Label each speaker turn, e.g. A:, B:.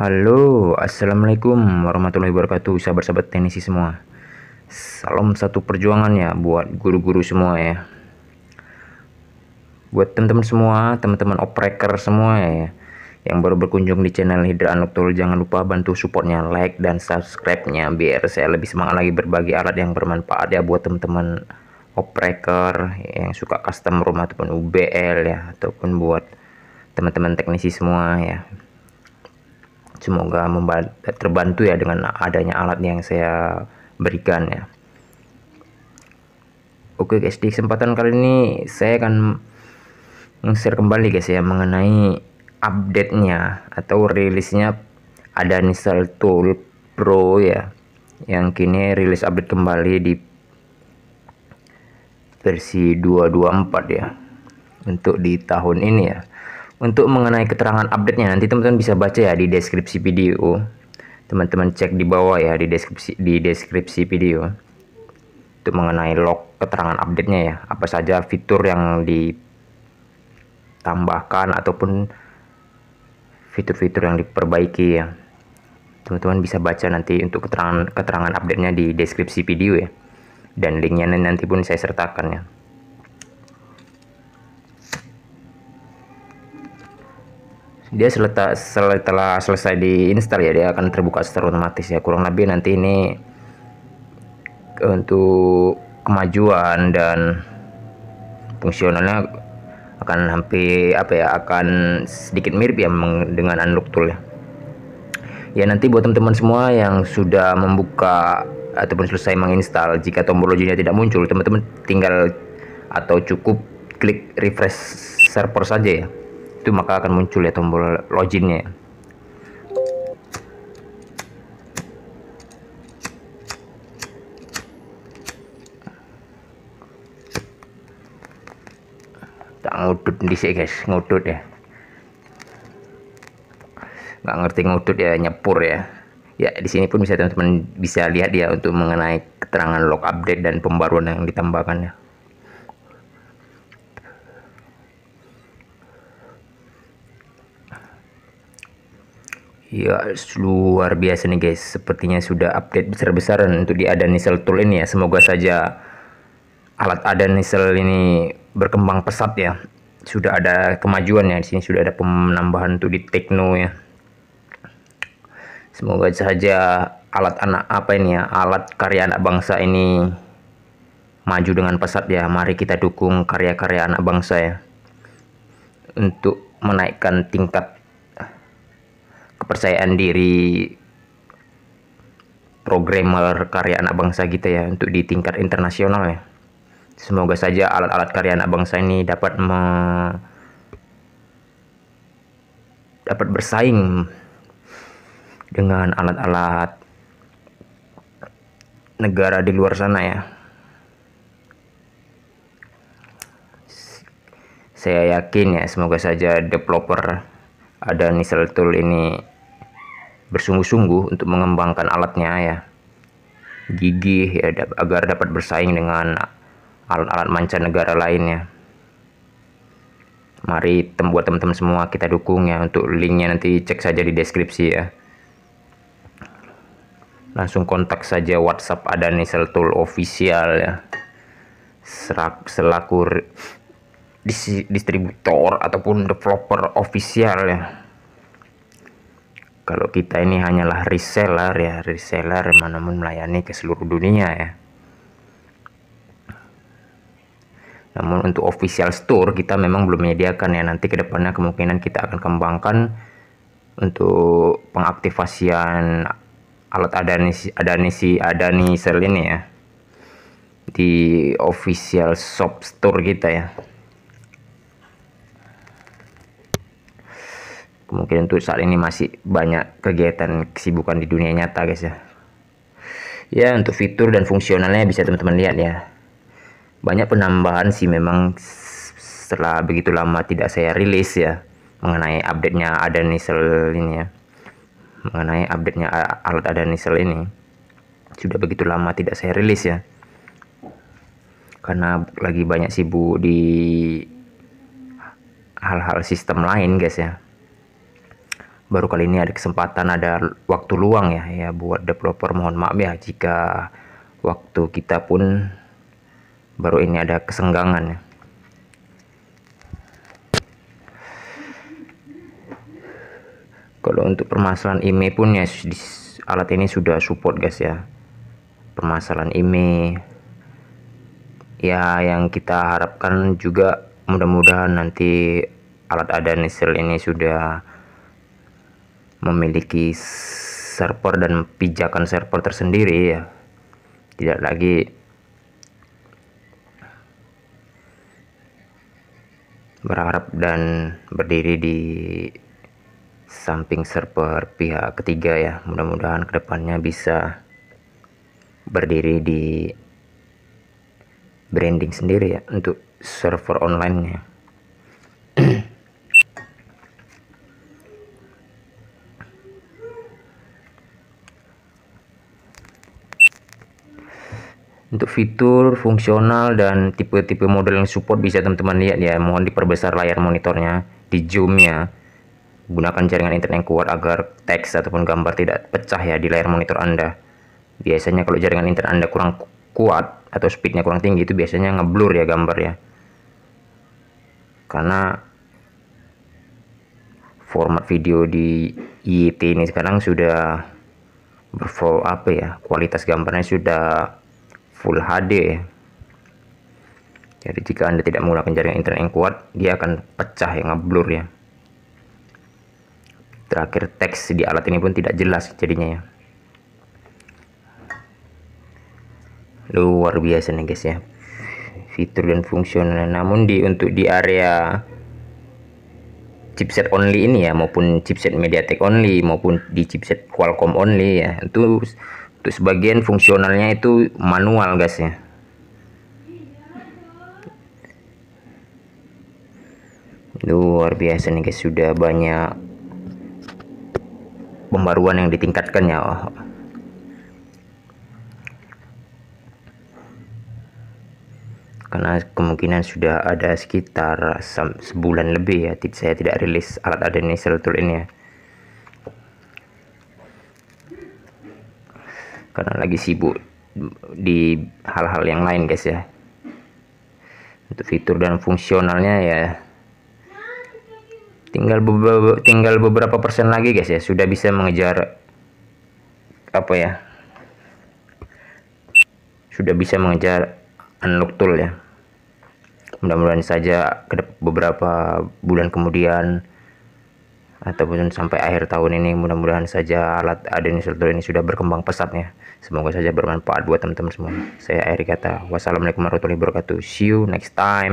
A: Halo, Assalamualaikum warahmatullahi wabarakatuh Sahabat-sahabat teknisi semua Salam satu perjuangan ya buat guru-guru semua ya Buat teman-teman semua, teman-teman opreker semua ya, ya Yang baru berkunjung di channel Hidra Unlock Tool Jangan lupa bantu supportnya, like dan subscribe-nya Biar saya lebih semangat lagi berbagi alat yang bermanfaat ya Buat teman-teman opreker yang suka custom rumah ataupun UBL ya Ataupun buat teman-teman teknisi semua ya Semoga terbantu ya dengan adanya alat yang saya berikan ya. Oke guys, di kesempatan kali ini saya akan share kembali guys ya mengenai update-nya atau rilisnya ada Nisal Tool Pro ya yang kini rilis update kembali di versi 224 ya untuk di tahun ini ya untuk mengenai keterangan update-nya nanti teman-teman bisa baca ya di deskripsi video. Teman-teman cek di bawah ya di deskripsi di deskripsi video. Untuk mengenai log keterangan update-nya ya, apa saja fitur yang ditambahkan ataupun fitur-fitur yang diperbaiki ya. Teman-teman bisa baca nanti untuk keterangan keterangan update-nya di deskripsi video ya. Dan linknya nanti pun saya sertakan ya. dia seletak, setelah selesai install ya dia akan terbuka secara otomatis ya kurang lebih nanti ini untuk kemajuan dan fungsionalnya akan hampir apa ya akan sedikit mirip ya dengan unlock tool ya ya nanti buat teman-teman semua yang sudah membuka ataupun selesai menginstal jika tombol loginnya tidak muncul teman-teman tinggal atau cukup klik refresh server saja ya itu maka akan muncul ya tombol loginnya tak ngudut di sini guys ngudut ya nggak ngerti ngudut ya nyepur ya ya di sini pun bisa teman-teman bisa lihat ya untuk mengenai keterangan log update dan pembaruan yang ditambahkannya Ya, luar biasa nih guys. Sepertinya sudah update besar-besaran untuk di ada nisel tool ini ya. Semoga saja alat ada nisel ini berkembang pesat ya. Sudah ada kemajuan ya di sini sudah ada penambahan untuk di tekno ya. Semoga saja alat anak apa ini ya, alat karya anak bangsa ini maju dengan pesat ya. Mari kita dukung karya-karya anak bangsa ya. Untuk menaikkan tingkat kepercayaan diri programmer karya anak bangsa kita gitu ya untuk di tingkat internasional ya. Semoga saja alat-alat karya anak bangsa ini dapat me dapat bersaing dengan alat-alat negara di luar sana ya. Saya yakin ya, semoga saja developer ada Nisel Tool ini bersungguh-sungguh untuk mengembangkan alatnya ya gigih ya agar dapat bersaing dengan alat-alat mancanegara lainnya mari tem buat teman-teman semua kita dukung ya untuk linknya nanti cek saja di deskripsi ya langsung kontak saja WhatsApp ada nisel tool official ya Serak, selaku distributor ataupun developer official ya kalau kita ini hanyalah reseller ya reseller namun melayani ke seluruh dunia ya namun untuk official store kita memang belum menyediakan ya nanti kedepannya kemungkinan kita akan kembangkan untuk pengaktifasian alat adanisi adanisi adanisel ini ya di official shop store kita ya mungkin untuk saat ini masih banyak kegiatan kesibukan di dunia nyata guys ya. Ya untuk fitur dan fungsionalnya bisa teman-teman lihat ya. Banyak penambahan sih memang setelah begitu lama tidak saya rilis ya mengenai update-nya ada nisel ini ya. Mengenai update-nya alat ada nisel ini. Sudah begitu lama tidak saya rilis ya karena lagi banyak sibuk di hal-hal sistem lain guys ya baru kali ini ada kesempatan ada waktu luang ya ya buat developer mohon maaf ya jika waktu kita pun baru ini ada kesenggangan ya. Kalau untuk permasalahan ime pun ya alat ini sudah support guys ya. Permasalahan ime ya yang kita harapkan juga mudah-mudahan nanti alat ada nisil ini sudah memiliki server dan pijakan server tersendiri ya tidak lagi berharap dan berdiri di samping server pihak ketiga ya mudah-mudahan kedepannya bisa berdiri di branding sendiri ya untuk server online-nya untuk fitur fungsional dan tipe-tipe model yang support bisa teman-teman lihat ya mohon diperbesar layar monitornya di zoom ya gunakan jaringan internet yang kuat agar teks ataupun gambar tidak pecah ya di layar monitor anda biasanya kalau jaringan internet anda kurang kuat atau speednya kurang tinggi itu biasanya ngeblur ya gambar ya karena format video di IT ini sekarang sudah berfollow apa ya kualitas gambarnya sudah Full HD ya. Jadi jika Anda tidak menggunakan jaringan internet yang kuat, dia akan pecah ya, ngeblur ya. Terakhir teks di alat ini pun tidak jelas jadinya ya. Luar biasa nih guys ya. Fitur dan fungsionalnya. Namun di untuk di area chipset only ini ya maupun chipset MediaTek only maupun di chipset Qualcomm only ya itu terus bagian fungsionalnya itu manual gasnya. luar biasa nih guys sudah banyak pembaruan yang ditingkatkan ya oh. karena kemungkinan sudah ada sekitar sebulan lebih ya saya tidak rilis alat adenisel tool ini ya karena lagi sibuk di hal-hal yang lain guys ya untuk fitur dan fungsionalnya ya tinggal beberapa, tinggal beberapa persen lagi guys ya sudah bisa mengejar apa ya sudah bisa mengejar unlock tool ya mudah-mudahan saja beberapa bulan kemudian ataupun sampai akhir tahun ini mudah-mudahan saja alat administrator ini sudah berkembang pesat ya semoga saja bermanfaat buat teman-teman semua saya akhir kata wassalamualaikum warahmatullahi wabarakatuh see you next time